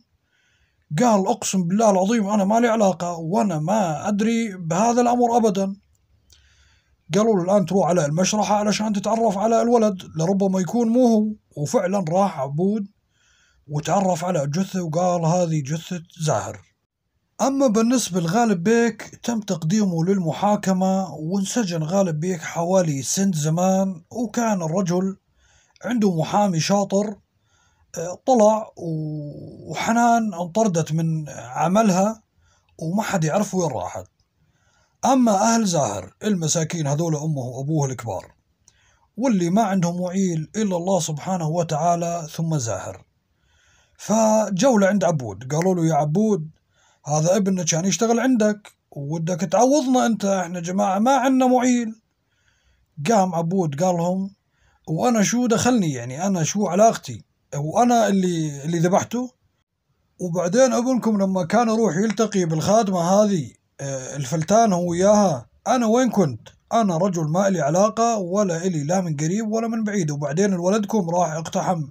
قال اقسم بالله العظيم انا ما لي علاقه وانا ما ادري بهذا الامر ابدا قالوا له الان تروح على المشرحه علشان تتعرف على الولد لربما يكون مو هو وفعلا راح عبود وتعرف على جثه وقال هذه جثه زاهر أما بالنسبة لغالب بيك تم تقديمه للمحاكمة وانسجن غالب بيك حوالي سنة زمان وكان الرجل عنده محامي شاطر آه، طلع وحنان انطردت من عملها وما حد يعرف وين راحت أما أهل زاهر المساكين هذول أمه وأبوه الكبار واللي ما عندهم وعيل إلا الله سبحانه وتعالى ثم زاهر فجولة عند عبود قالوا له يا عبود هذا ابنك كان يعني يشتغل عندك ودك تعوضنا انت احنا جماعه ما عندنا معيل قام عبود قال لهم وانا شو دخلني يعني انا شو علاقتي وانا اللي اللي ذبحته وبعدين ابنكم لما كان يروح يلتقي بالخادمه هذه آه، الفلتان هو وياها انا وين كنت انا رجل ما لي علاقه ولا الي لا من قريب ولا من بعيد وبعدين ولدكم راح اقتحم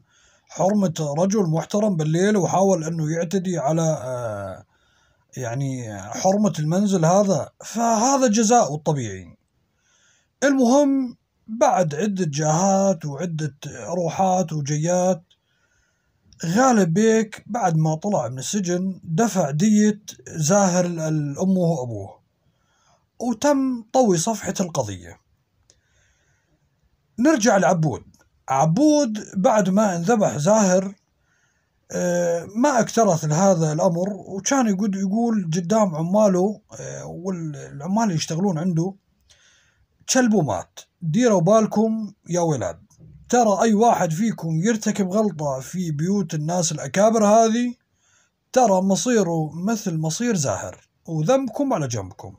حرمه رجل محترم بالليل وحاول انه يعتدي على آه، يعني حرمة المنزل هذا فهذا جزاء الطبيعي المهم بعد عدة جاهات وعدة روحات وجيات غالب بيك بعد ما طلع من السجن دفع دية زاهر الأمه وأبوه وتم طوي صفحة القضية نرجع لعبود عبود بعد ما انذبح زاهر آه، ما اكترث لهذا الامر وكان يقول يقول قدام عماله آه، والعمال اللي يشتغلون عنده كلبه مات ديروا بالكم يا ولاد ترى اي واحد فيكم يرتكب غلطه في بيوت الناس الاكابر هذه ترى مصيره مثل مصير زاهر وذنبكم على جنبكم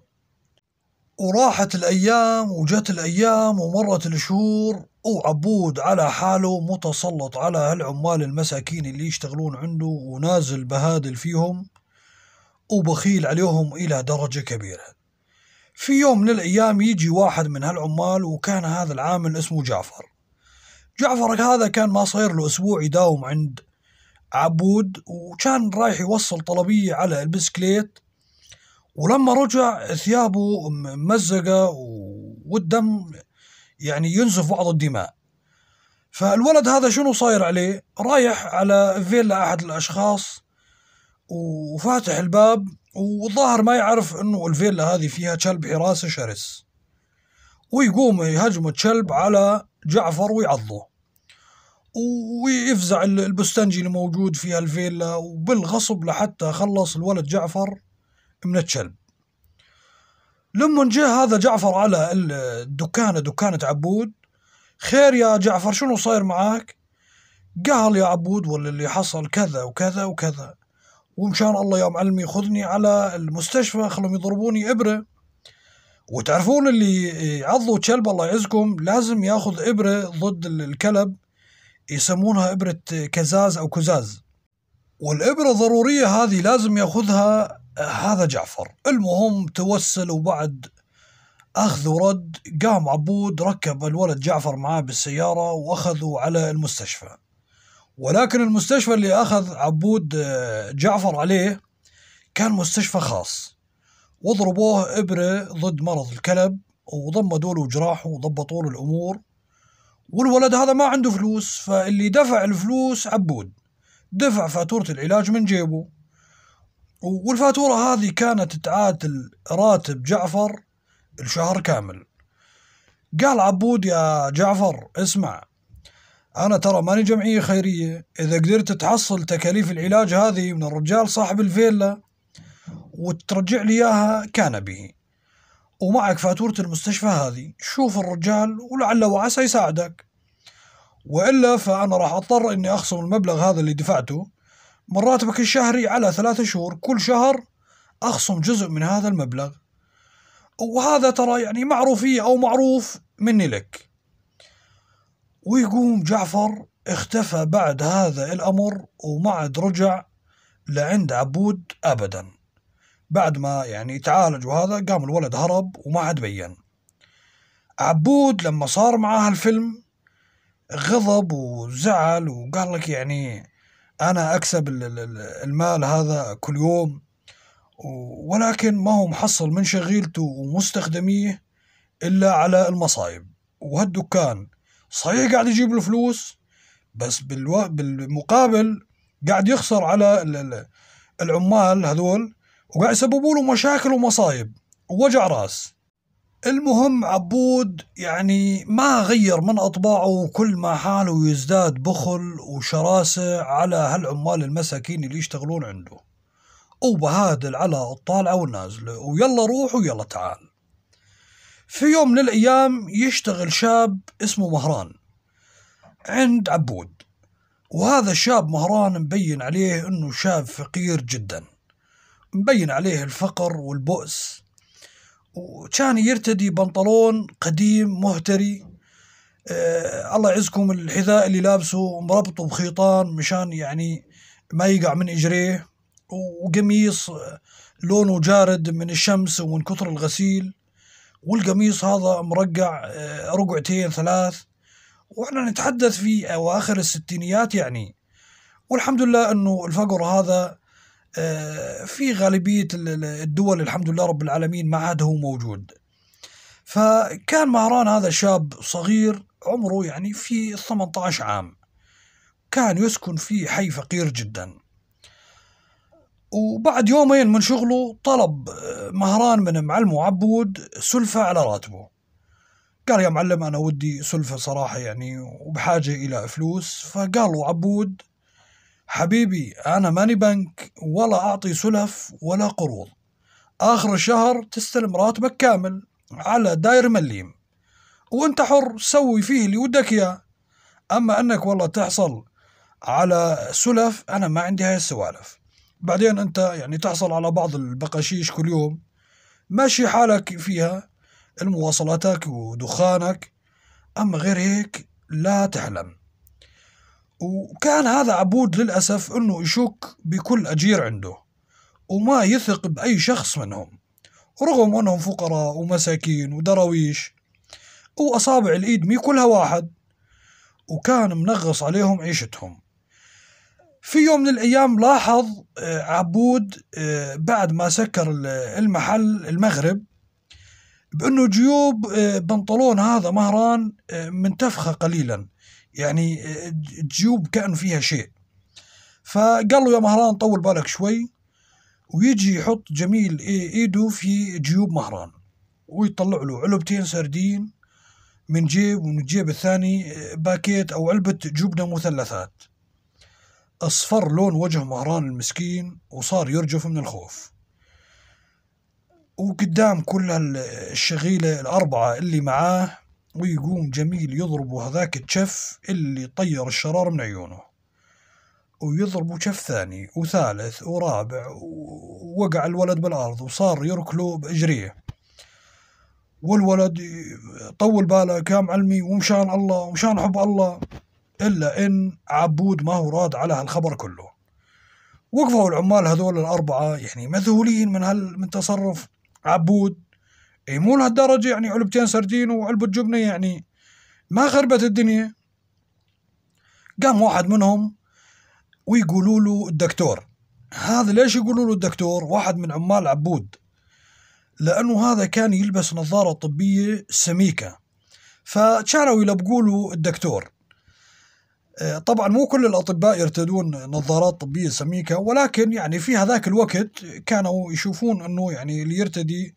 وراحت الايام وجت الايام ومرت الشهور وعبود على حاله متسلط على هالعمال المساكين اللي يشتغلون عنده ونازل بهادل فيهم وبخيل عليهم إلى درجة كبيرة في يوم من الأيام يجي واحد من هالعمال وكان هذا العامل اسمه جعفر جعفر هذا كان ما صاير له أسبوع يداوم عند عبود وكان رايح يوصل طلبية على البسكليت ولما رجع ثيابه ممزقة والدم يعني ينزف بعض الدماء فالولد هذا شنو صاير عليه رايح على فيلا أحد الأشخاص وفاتح الباب والظاهر ما يعرف أنه الفيلا هذه فيها كلب حراسة شرس ويقوم يهجم الكلب على جعفر ويعضه ويفزع البستنجي الموجود في الفيلا وبالغصب لحتى خلص الولد جعفر من الكلب لما جاء هذا جعفر على الدكانة دكانة عبود خير يا جعفر شنو صاير معاك قال يا عبود ولا اللي حصل كذا وكذا وكذا ومشان الله يا معلم خذني على المستشفى خلهم يضربوني إبرة وتعرفون اللي عضوا كلب الله يعزكم لازم ياخذ إبرة ضد الكلب يسمونها إبرة كزاز أو كزاز والإبرة ضرورية هذه لازم ياخذها هذا جعفر المهم توسل وبعد أخذ ورد قام عبود ركب الولد جعفر معاه بالسيارة وأخذوا على المستشفى ولكن المستشفى اللي أخذ عبود آه، جعفر عليه كان مستشفى خاص وضربوه إبرة ضد مرض الكلب وضمدوا له جراحه وضبطوا له الأمور والولد هذا ما عنده فلوس فاللي دفع الفلوس عبود دفع فاتورة العلاج من جيبه والفاتورة هذه كانت تعادل راتب جعفر الشهر كامل قال عبود يا جعفر اسمع أنا ترى ماني جمعية خيرية إذا قدرت تحصل تكاليف العلاج هذه من الرجال صاحب الفيلا وترجع لي إياها كان به ومعك فاتورة المستشفى هذه شوف الرجال ولعل وعسى يساعدك وإلا فأنا راح أضطر إني أخصم المبلغ هذا اللي دفعته من راتبك الشهري على ثلاثة شهور كل شهر أخصم جزء من هذا المبلغ وهذا ترى يعني معروفية أو معروف مني لك ويقوم جعفر اختفى بعد هذا الأمر وما عاد رجع لعند عبود أبدا بعد ما يعني تعالج وهذا قام الولد هرب وما عاد بين عبود لما صار معاه الفيلم غضب وزعل وقال لك يعني أنا أكسب المال هذا كل يوم ولكن ما هو محصل من شغيلته ومستخدميه إلا على المصايب وهالدكان صحيح قاعد يجيب له فلوس بس بالو... بالمقابل قاعد يخسر على العمال هذول وقاعد يسببوا له مشاكل ومصايب ووجع راس المهم عبود يعني ما غير من أطباعه وكل ما حاله يزداد بخل وشراسة على هالعمال المساكين اللي يشتغلون عنده وبهادل على الطالعة والنازلة ويلا روح ويلا تعال في يوم من الأيام يشتغل شاب اسمه مهران عند عبود وهذا الشاب مهران مبين عليه أنه شاب فقير جدا مبين عليه الفقر والبؤس وكان يرتدي بنطلون قديم مهتري أه الله يعزكم الحذاء اللي لابسه مربطه بخيطان مشان يعني ما يقع من اجريه وقميص آه، لونه جارد من الشمس ومن كثر الغسيل والقميص هذا مرقع آه، رقعتين ثلاث واحنا نتحدث في اواخر الستينيات يعني والحمد لله انه الفقر هذا آه، في غالبية الدول الحمد لله رب العالمين ما عاد هو موجود فكان مهران هذا شاب صغير عمره يعني في 18 عام كان يسكن في حي فقير جدا وبعد يومين من شغله طلب آه، مهران من معلمه عبود سلفة على راتبه قال يا معلم أنا ودي سلفة صراحة يعني وبحاجة إلى فلوس فقال له عبود حبيبي أنا ماني بنك ولا أعطي سلف ولا قروض آخر الشهر تستلم راتبك كامل على داير مليم وانت حر سوي فيه اللي ودك يا اما انك والله تحصل على سلف انا ما عندي هاي السوالف بعدين انت يعني تحصل على بعض البقاشيش كل يوم ماشي حالك فيها المواصلاتك ودخانك اما غير هيك لا تحلم وكان هذا عبود للأسف أنه يشك بكل أجير عنده وما يثق بأي شخص منهم رغم أنهم فقراء ومساكين ودرويش وأصابع الإيد مي كلها واحد وكان منغص عليهم عيشتهم في يوم من الأيام لاحظ آه، عبود آه، بعد ما سكر المحل المغرب بأنه جيوب آه، بنطلون هذا مهران منتفخة قليلا يعني آه، جيوب كأن فيها شيء فقال له يا مهران طول بالك شوي ويجي يحط جميل ايده في جيوب مهران ويطلع له علبتين سردين من جيب ومن الجيب الثاني آه، باكيت او علبة جبنة مثلثات اصفر لون وجه مهران المسكين وصار يرجف من الخوف وقدام كل آه، الشغيلة الأربعة اللي معاه ويقوم جميل يضرب هذاك الشف اللي طير الشرار من عيونه ويضرب شف ثاني وثالث ورابع ووقع الولد بالأرض وصار يركله بإجريه والولد طول بالك يا معلمي ومشان الله ومشان حب الله إلا إن عبود ما هو راد على هالخبر كله وقفوا العمال هذول الأربعة يعني مذهولين من هال من تصرف عبود اي مو لهالدرجه يعني علبتين سردين وعلبه جبنه يعني ما خربت الدنيا قام واحد منهم ويقولوا له الدكتور هذا ليش يقولوا له الدكتور واحد من عمال عبود لانه هذا كان يلبس نظاره طبيه سميكه فكانوا يلبقوا له الدكتور إيه، طبعا مو كل الاطباء يرتدون نظارات طبيه سميكه ولكن يعني في هذاك الوقت كانوا يشوفون انه يعني اللي يرتدي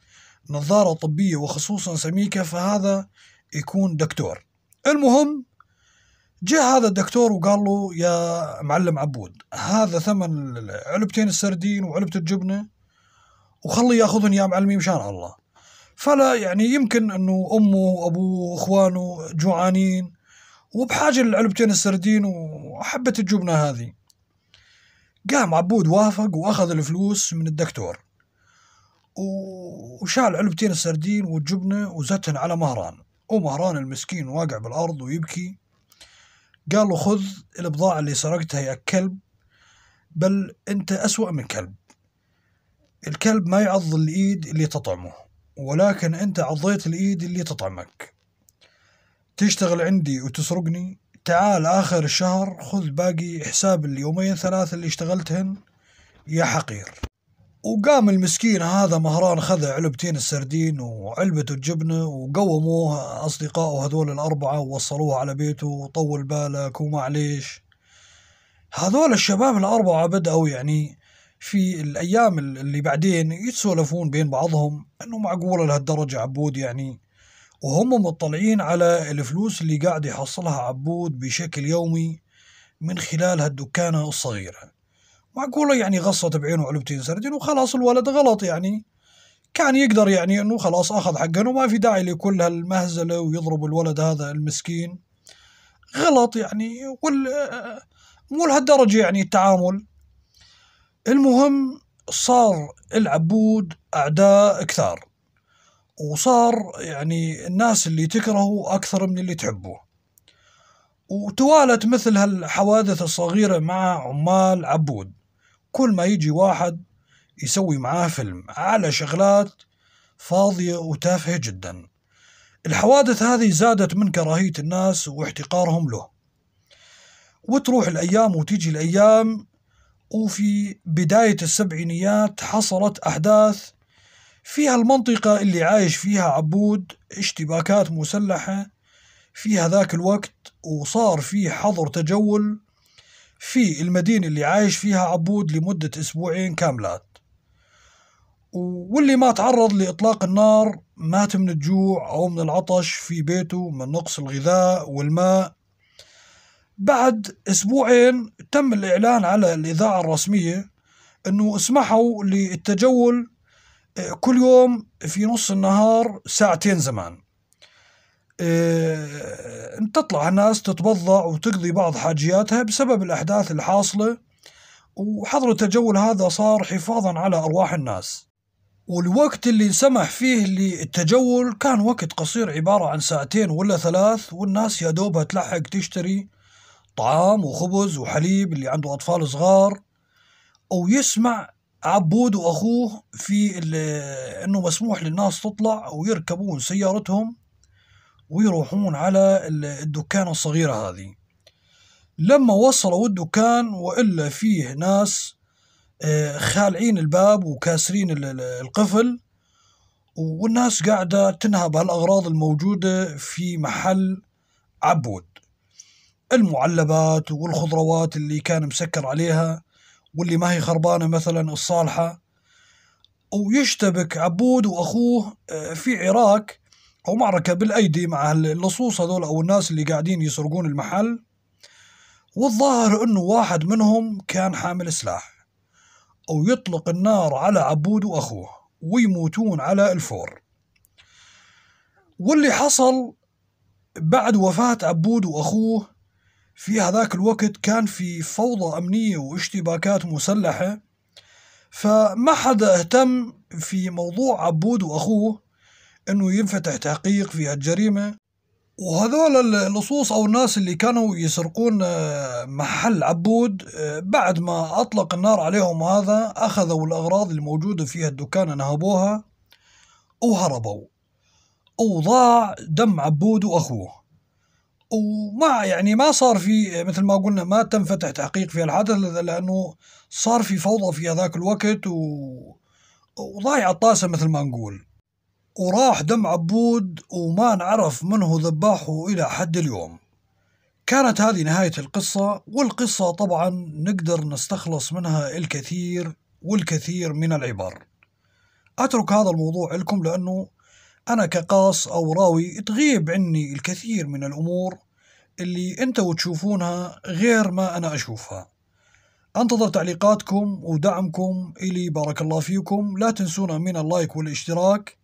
نظارة طبية وخصوصا سميكة فهذا يكون دكتور المهم جاء هذا الدكتور وقال له يا معلم عبود هذا ثمن علبتين السردين وعلبة الجبنة وخليه ياخذهم يا معلمي مشان الله فلا يعني يمكن انه امه وابوه واخوانه جوعانين وبحاجه لعلبتين السردين وحبه الجبنه هذه قام عبود وافق واخذ الفلوس من الدكتور وشال علبتين السردين والجبنة وزتهن على مهران ومهران المسكين واقع بالأرض ويبكي قال له خذ البضاعة اللي سرقتها يا كلب بل أنت أسوأ من كلب الكلب ما يعض الإيد اللي تطعمه ولكن أنت عضيت الإيد اللي تطعمك تشتغل عندي وتسرقني تعال آخر الشهر خذ باقي حساب اليومين ثلاثة اللي اشتغلتهن يا حقير وقام المسكين هذا مهران خذ علبتين السردين وعلبة الجبنة وقوموه أصدقائه هذول الأربعة ووصلوه على بيته وطول بالك ومعليش هذول الشباب الأربعة بدأوا يعني في الأيام اللي بعدين يتسولفون بين بعضهم أنه معقولة لهالدرجة عبود يعني وهم مطلعين على الفلوس اللي قاعد يحصلها عبود بشكل يومي من خلال هالدكانة الصغيرة معقوله يعني غصت بعينه علبتين سردين وخلاص الولد غلط يعني كان يقدر يعني انه خلاص اخذ حقه وما في داعي لكل هالمهزله ويضرب الولد هذا المسكين غلط يعني وال مو لهالدرجه يعني التعامل المهم صار العبود اعداء كثار وصار يعني الناس اللي تكرهه اكثر من اللي تحبه وتوالت مثل هالحوادث الصغيره مع عمال عبود كل ما يجي واحد يسوي معاه فيلم على شغلات فاضية وتافهة جدا الحوادث هذه زادت من كراهية الناس واحتقارهم له وتروح الأيام وتيجي الأيام وفي بداية السبعينيات حصلت أحداث فيها المنطقة اللي عايش فيها عبود اشتباكات مسلحة في هذاك الوقت وصار في حظر تجول في المدينة اللي عايش فيها عبود لمدة أسبوعين كاملات واللي ما تعرض لإطلاق النار مات من الجوع أو من العطش في بيته من نقص الغذاء والماء بعد أسبوعين تم الإعلان على الإذاعة الرسمية أنه اسمحوا للتجول آه، كل يوم في نص النهار ساعتين زمان آه، تطلع ناس تتبضع وتقضي بعض حاجياتها بسبب الأحداث الحاصلة وحظر التجول هذا صار حفاظا على أرواح الناس والوقت اللي سمح فيه للتجول كان وقت قصير عبارة عن ساعتين ولا ثلاث والناس يا دوبها تلحق تشتري طعام وخبز وحليب اللي عنده أطفال صغار أو يسمع عبود وأخوه في إنه مسموح للناس تطلع ويركبون سيارتهم ويروحون على الدكان الصغيرة هذه لما وصلوا الدكان وإلا فيه ناس آه، خالعين الباب وكاسرين القفل والناس قاعدة تنهب هالأغراض الموجودة في محل عبود المعلبات والخضروات اللي كان مسكر عليها واللي ما هي خربانة مثلا الصالحة ويشتبك عبود وأخوه آه، في عراك أو معركة بالأيدي مع اللصوص هذول أو الناس اللي قاعدين يسرقون المحل والظاهر أنه واحد منهم كان حامل سلاح أو يطلق النار على عبود وأخوه ويموتون على الفور واللي حصل بعد وفاة عبود وأخوه في هذاك الوقت كان في فوضى أمنية واشتباكات مسلحة فما حدا اهتم في موضوع عبود وأخوه انه ينفتح تحقيق في هالجريمه وهذول اللصوص او الناس اللي كانوا يسرقون آه، محل عبود آه، بعد ما اطلق النار عليهم هذا اخذوا الاغراض الموجوده في الدكان نهبوها وهربوا وضاع دم عبود واخوه وما يعني ما صار في مثل ما قلنا ما تنفتح تحقيق في الحادث لانه صار في فوضى في هذاك الوقت و... وضايع الطاسه مثل ما نقول وراح دم عبود وما نعرف من هو ذباحه إلى حد اليوم كانت هذه نهاية القصة والقصة طبعا نقدر نستخلص منها الكثير والكثير من العبر أترك هذا الموضوع لكم لأنه أنا كقاص أو راوي تغيب عني الكثير من الأمور اللي أنتوا تشوفونها غير ما أنا أشوفها أنتظر تعليقاتكم ودعمكم إلي بارك الله فيكم لا تنسونا من اللايك والاشتراك